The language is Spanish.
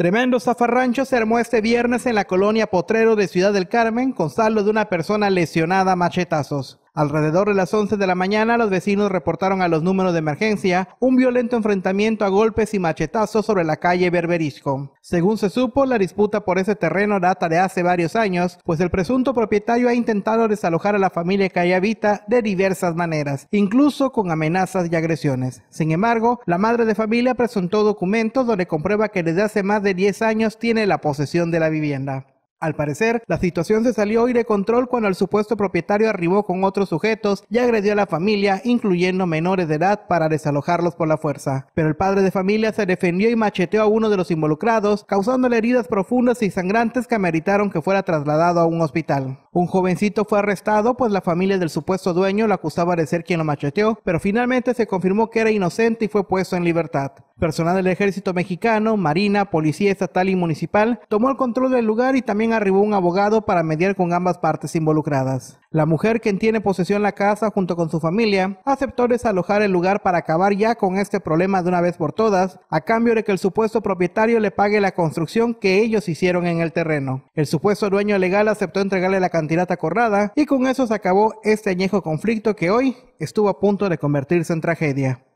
Tremendo zafarrancho se armó este viernes en la colonia Potrero de Ciudad del Carmen con saldo de una persona lesionada a machetazos. Alrededor de las 11 de la mañana, los vecinos reportaron a los números de emergencia un violento enfrentamiento a golpes y machetazos sobre la calle Berberisco. Según se supo, la disputa por ese terreno data de hace varios años, pues el presunto propietario ha intentado desalojar a la familia que ahí habita de diversas maneras, incluso con amenazas y agresiones. Sin embargo, la madre de familia presentó documentos donde comprueba que desde hace más de 10 años tiene la posesión de la vivienda. Al parecer, la situación se salió hoy de control cuando el supuesto propietario arribó con otros sujetos y agredió a la familia, incluyendo menores de edad, para desalojarlos por la fuerza. Pero el padre de familia se defendió y macheteó a uno de los involucrados, causándole heridas profundas y sangrantes que ameritaron que fuera trasladado a un hospital. Un jovencito fue arrestado, pues la familia del supuesto dueño lo acusaba de ser quien lo macheteó, pero finalmente se confirmó que era inocente y fue puesto en libertad. Personal del ejército mexicano, marina, policía estatal y municipal tomó el control del lugar y también arribó un abogado para mediar con ambas partes involucradas. La mujer, quien tiene posesión la casa junto con su familia, aceptó desalojar el lugar para acabar ya con este problema de una vez por todas, a cambio de que el supuesto propietario le pague la construcción que ellos hicieron en el terreno. El supuesto dueño legal aceptó entregarle la cantidad Corrada y con eso se acabó este añejo conflicto que hoy estuvo a punto de convertirse en tragedia.